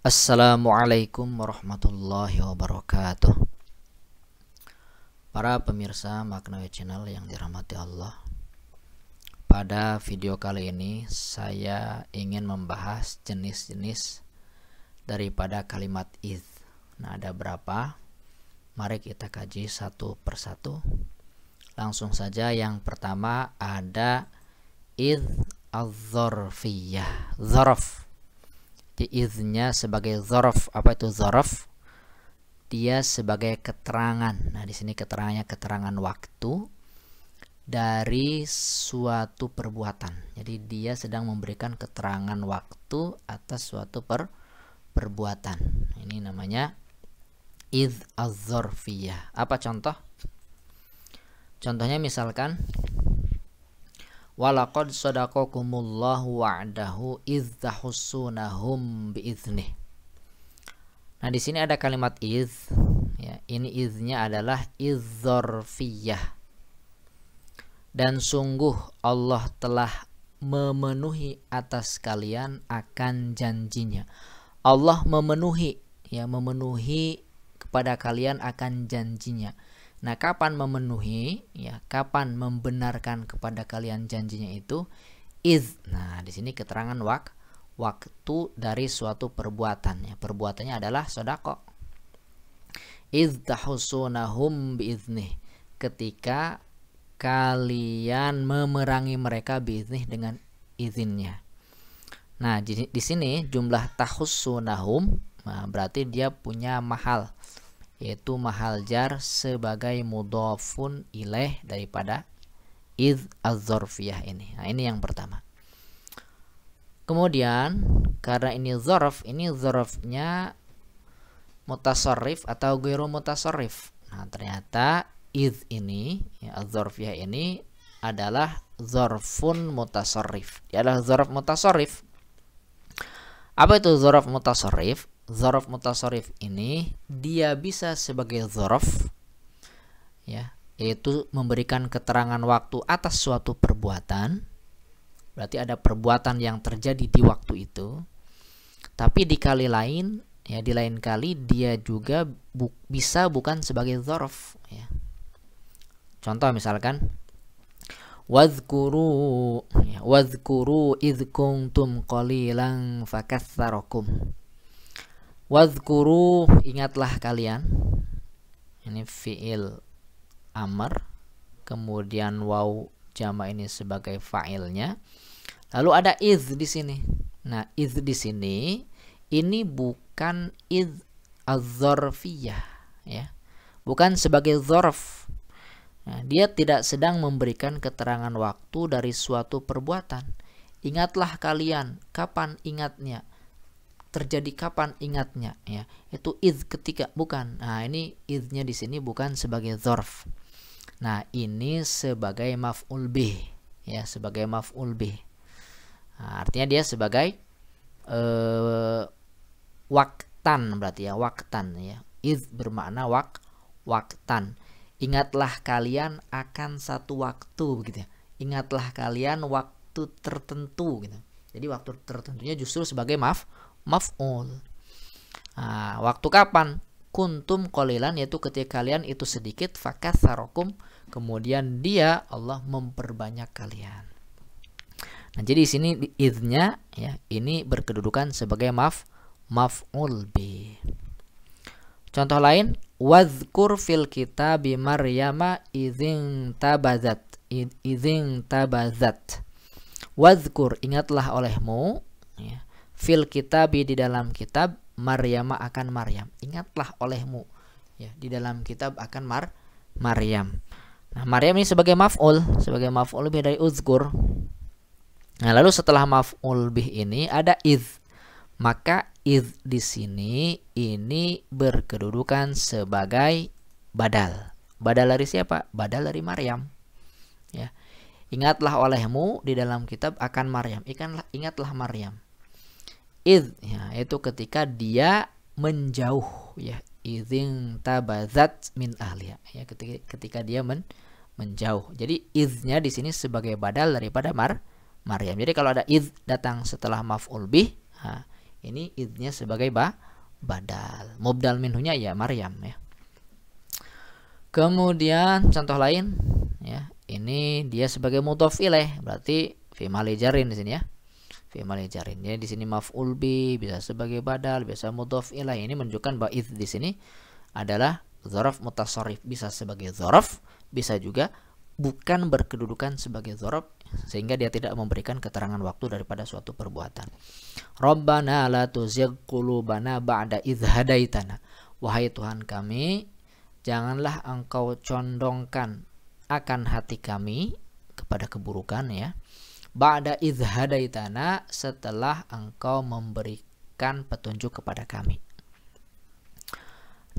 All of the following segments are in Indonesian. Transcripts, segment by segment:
Assalamualaikum warahmatullahi wabarakatuh Para pemirsa Maknawi Channel yang dirahmati Allah Pada video kali ini saya ingin membahas jenis-jenis daripada kalimat id Nah ada berapa? Mari kita kaji satu persatu Langsung saja yang pertama ada id al-zorfiyah Zorf jadi iznya sebagai zorof apa itu zorof? Dia sebagai keterangan. Nah di sini keterangannya keterangan waktu dari suatu perbuatan. Jadi dia sedang memberikan keterangan waktu atas suatu per perbuatan. Ini namanya iz az Apa contoh? Contohnya misalkan Walaqad sadaqakumullahu wa'dahu izdahussunahum biiznih. Nah, di sini ada kalimat iz. Ya, ini iznya adalah izorfiyah. Dan sungguh Allah telah memenuhi atas kalian akan janjinya. Allah memenuhi ya memenuhi kepada kalian akan janjinya. Nah, kapan memenuhi ya, kapan membenarkan kepada kalian janjinya itu is. Nah, di sini keterangan wak waktu dari suatu perbuatan ya. Perbuatannya adalah sodako. Iz tahusunahum biiznih. Ketika kalian memerangi mereka biiznih dengan izinnya. Nah, di, di sini jumlah tahusunahum nah, berarti dia punya mahal yaitu mahal jar sebagai mudhafun ilaih daripada id az ini. Nah, ini yang pertama. Kemudian karena ini zorof, ini zorofnya mutasorif atau ghairu mutasorif. Nah, ternyata id ini ya zorof ya ini adalah zorfun mutasorif Dia adalah zorof mutasorif Apa itu zorof mutasorif zorof mutasorif ini dia bisa sebagai zorof ya yaitu memberikan keterangan waktu atas suatu perbuatan berarti ada perbuatan yang terjadi di waktu itu tapi di kali lain ya di lain kali dia juga bu bisa bukan sebagai zorof ya contoh misalkan wadhkuru ya, wadhkuru idh kuntum qalilan fakaththarakum Wadhkuru ingatlah kalian Ini fi'il amr Kemudian waw jama ini sebagai fa'ilnya Lalu ada id di sini Nah id di sini Ini bukan id azorfiyah ya Bukan sebagai zorf nah, Dia tidak sedang memberikan keterangan waktu dari suatu perbuatan Ingatlah kalian, kapan ingatnya? terjadi kapan ingatnya ya itu id ketika bukan nah ini idnya di sini bukan sebagai zorf nah ini sebagai maf'ul bih ya sebagai maf'ul bih nah, artinya dia sebagai eh, waktan berarti ya waktan ya id bermakna wak waktan ingatlah kalian akan satu waktu begitu ya ingatlah kalian waktu tertentu gitu jadi waktu tertentunya justru sebagai maf maf'ul. Nah, waktu kapan? Kuntum kolilan yaitu ketika kalian itu sedikit sarokum kemudian dia Allah memperbanyak kalian. Nah, jadi di sini idnya ya ini berkedudukan sebagai maf maf'ul bi. Contoh lain wadhkur fil kitabi Maryama idzin tabazat idzin tabazat. Wadhkur ingatlah olehmu ya fil kitab di dalam kitab Maryama akan Maryam. Ingatlah olehmu ya di dalam kitab akan Mar Maryam. Nah, Maryam ini sebagai maf'ul, sebagai maf'ul lebih dari uzkur. Nah, lalu setelah maf'ul bih ini ada id. Maka id di sini ini berkedudukan sebagai badal. Badal dari siapa? Badal dari Maryam. Ya. Ingatlah olehmu di dalam kitab akan Maryam. Ikanlah ingatlah Maryam id ya, itu ketika dia menjauh ya izin tabazat min ahliya ya ketika ketika dia men, menjauh jadi iznya di sini sebagai badal daripada mar Maryam jadi kalau ada id datang setelah maf'ul bih ha, ini idnya sebagai ba badal mubdal minhunya ya Maryam ya kemudian contoh lain ya ini dia sebagai mudhof ilaih berarti fi mali jarin di sini ya fi'mal jarin. Jadi di sini maf'ul bi bisa sebagai badal, bisa mudhof ilaih. Ini menunjukkan bahwa idz di sini adalah dzaraf mutasarrif, bisa sebagai dzaraf, bisa juga bukan berkedudukan sebagai dzaraf sehingga dia tidak memberikan keterangan waktu daripada suatu perbuatan. Rabbana la tuzigh qulubana ba'da idz hadaitana. Wahai Tuhan kami, janganlah engkau condongkan akan hati kami kepada keburukan ya Ba'da idhadaitana setelah engkau memberikan petunjuk kepada kami.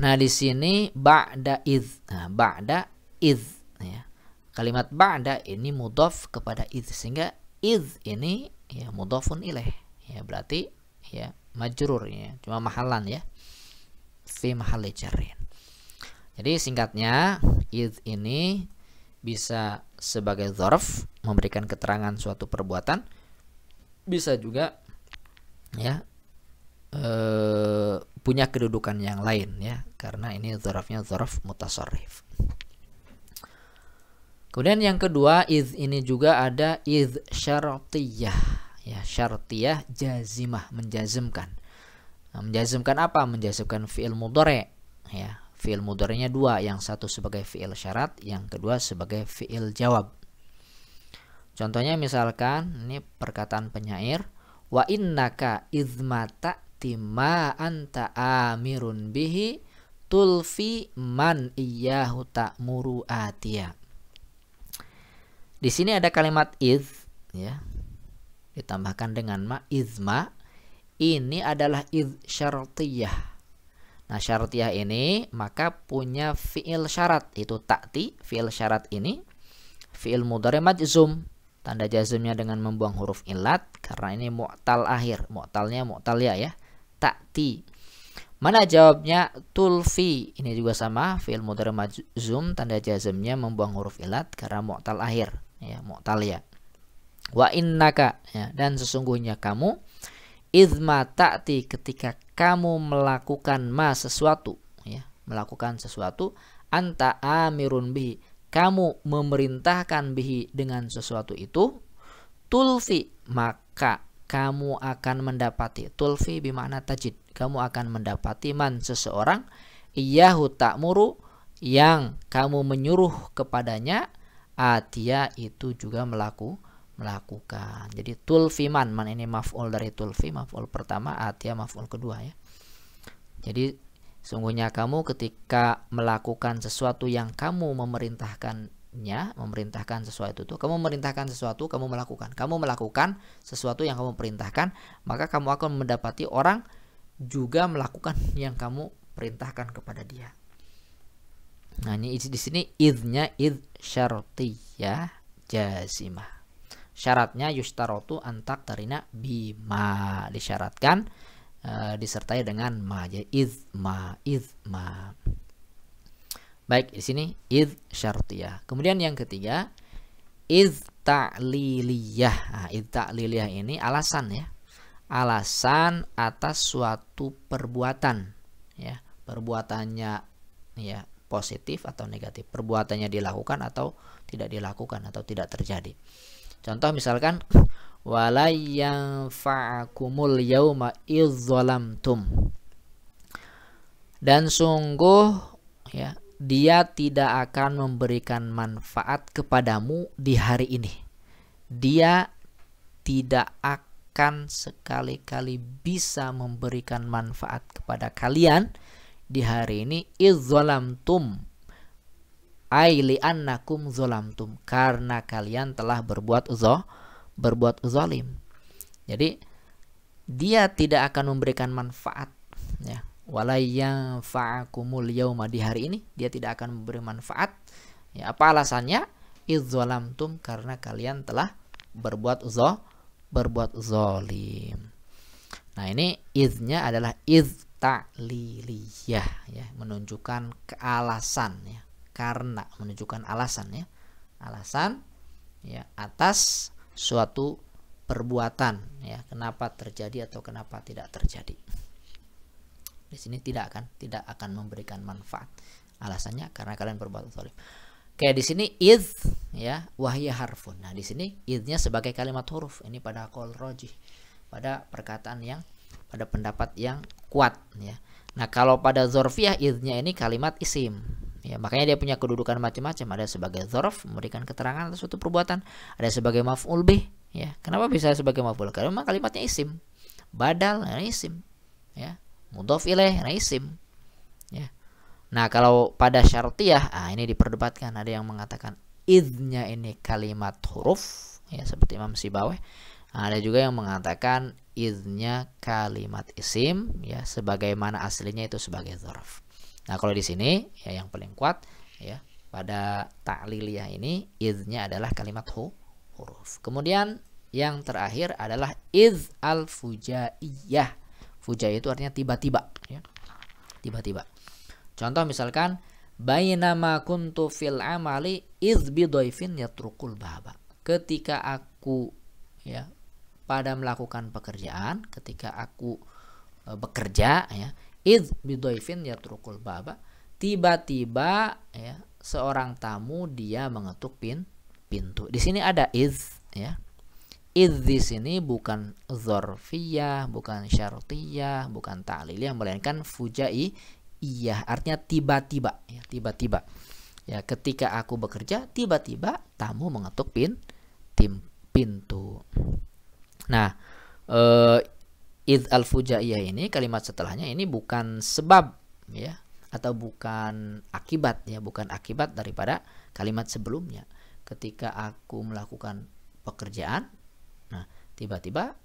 Nah, di sini ba'da id. Nah, ba'da id ya. Kalimat ba'da ini mudof kepada id sehingga id ini ya mudofun ilaih. Ya, berarti ya majrur ya, cuma mahalan ya. Fi mahalli jarin. Jadi singkatnya id ini bisa sebagai dzarf memberikan keterangan suatu perbuatan bisa juga ya e, punya kedudukan yang lain ya karena ini zorofnya zorof mutasarrif. Kemudian yang kedua id ini juga ada id syartiyah ya syartiyah jazimah menjazmkan. Nah, menjazmkan apa? Menjazmkan fiil mudhari ya. Fiil mudharinya dua, yang satu sebagai fiil syarat, yang kedua sebagai fiil jawab. Contohnya misalkan ini perkataan penyair wa innaka izmata tima anta amirun bihi tulfi man iyyahu ta'muru atiya. Di sini ada kalimat iz ya. Ditambahkan dengan ma izma ini adalah iz syartiyah. Nah, syartiyah ini maka punya fiil syarat itu takti, fiil syarat ini fiil mudhari majzum Tanda jazmnya dengan membuang huruf ilat karena ini mu'tal akhir. Mu'talnya mu'tal ya ya. Ta'ti. Mana jawabnya tulfi? Ini juga sama, fi'il mudhari majzum tanda jazmnya membuang huruf ilat karena mu'tal akhir, ya, mu'tal ya. Wa innaka ya, dan sesungguhnya kamu idma ta'ti ketika kamu melakukan ma sesuatu ya, melakukan sesuatu anta amirun bi kamu memerintahkan bihi dengan sesuatu itu tulfi maka kamu akan mendapati tulfi bimana tajid kamu akan mendapati man seseorang iyahu takmuru yang kamu menyuruh kepadanya atia itu juga melaku melakukan jadi tulfi man man ini maf'ul dari tulfi maf'ul pertama atia maf'ul kedua ya jadi Sungguhnya kamu ketika melakukan sesuatu yang kamu memerintahkannya, memerintahkan sesuatu itu, kamu memerintahkan sesuatu, kamu melakukan. Kamu melakukan sesuatu yang kamu perintahkan, maka kamu akan mendapati orang juga melakukan yang kamu perintahkan kepada dia. Nah, ini di sini idnya id syartiyah jazimah. Syaratnya yustarotu antak tarina bima disyaratkan Eh, disertai dengan ma jadi id ma id ma baik di sini id syartiyah kemudian yang ketiga id ta'liliyah nah, id ta'liliyah ini alasan ya alasan atas suatu perbuatan ya perbuatannya ya positif atau negatif perbuatannya dilakukan atau tidak dilakukan atau tidak terjadi contoh misalkan faakumul yawma idzalamtum dan sungguh ya dia tidak akan memberikan manfaat kepadamu di hari ini dia tidak akan sekali-kali bisa memberikan manfaat kepada kalian di hari ini idzalamtum ai annakum zalamtum karena kalian telah berbuat zo berbuat zalim. Jadi dia tidak akan memberikan manfaat ya. Walayang fa'akumul yauma di hari ini dia tidak akan memberi manfaat. Ya, apa alasannya? Izzalamtum karena kalian telah berbuat zo berbuat zalim. Nah, ini iznya adalah iz ta'liliyah ya, menunjukkan kealasan ya. Karena menunjukkan alasan ya. Alasan ya atas suatu perbuatan ya kenapa terjadi atau kenapa tidak terjadi di sini tidak akan tidak akan memberikan manfaat alasannya karena kalian berbuat zalim Oke, di sini id ya wahya harfun. Nah, di sini idnya sebagai kalimat huruf. Ini pada kol roji, pada perkataan yang pada pendapat yang kuat ya. Nah, kalau pada zorfiyah idnya ini kalimat isim. Ya, makanya dia punya kedudukan macam-macam. Ada sebagai zorof memberikan keterangan atas suatu perbuatan, ada sebagai maf'ul bih, ya. Kenapa bisa sebagai maf'ul? Karena memang kalimatnya isim. Badal nah isim. Ya. Mudhof ilaih nah isim. Ya. Nah, kalau pada syartiyah, ah ini diperdebatkan. Ada yang mengatakan idnya ini kalimat huruf, ya seperti Imam Sibaweh. Nah, ada juga yang mengatakan idnya kalimat isim, ya sebagaimana aslinya itu sebagai zorof Nah, kalau di sini ya yang paling kuat ya pada ta'liliyah ini idnya adalah kalimat hu, huruf. Kemudian yang terakhir adalah id al fujaiyah. Fujaiyah itu artinya tiba-tiba ya. Tiba-tiba. Contoh misalkan bainama kuntu fil amali id ya yatrukul baba. Ketika aku ya pada melakukan pekerjaan, ketika aku e, bekerja ya, id bidoifin ya trukul baba tiba-tiba ya seorang tamu dia mengetuk pin pintu di sini ada id ya id di sini bukan zorfiyah bukan syartiyah bukan yang melainkan fujai iya artinya tiba-tiba ya tiba-tiba ya ketika aku bekerja tiba-tiba tamu mengetuk pin tim pintu nah eh, id al fujaiyah ini kalimat setelahnya ini bukan sebab ya atau bukan akibat ya bukan akibat daripada kalimat sebelumnya ketika aku melakukan pekerjaan nah tiba-tiba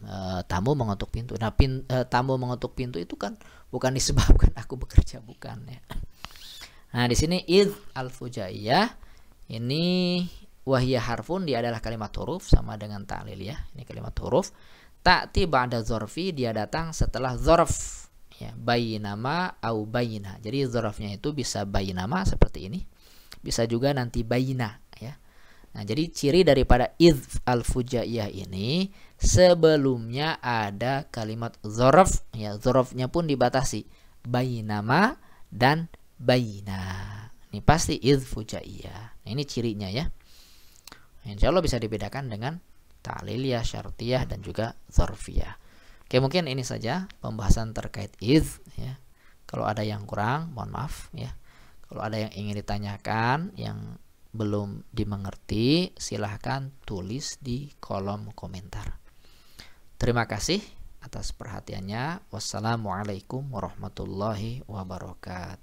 e, tamu mengetuk pintu nah pin, e, tamu mengetuk pintu itu kan bukan disebabkan aku bekerja bukan ya nah di sini id al fujaiyah ini wahiyah harfun dia adalah kalimat huruf sama dengan ta'lil ya ini kalimat huruf Ta'ti ba'da zorfi dia datang setelah zorf ya, bayi nama au bayina. Jadi zorfnya itu bisa bayi nama seperti ini, bisa juga nanti bayina ya. Nah, jadi ciri daripada idh al fujaiyah ini sebelumnya ada kalimat zorf, ya zorofnya pun dibatasi bayi nama dan bayina. Ini pasti idh fujaiyah. Nah, ini cirinya ya. Insya Allah bisa dibedakan dengan ta'liliyah, syartiyah dan juga zorfiyah. Oke, mungkin ini saja pembahasan terkait id ya. Kalau ada yang kurang, mohon maaf ya. Kalau ada yang ingin ditanyakan yang belum dimengerti, silahkan tulis di kolom komentar. Terima kasih atas perhatiannya. Wassalamualaikum warahmatullahi wabarakatuh.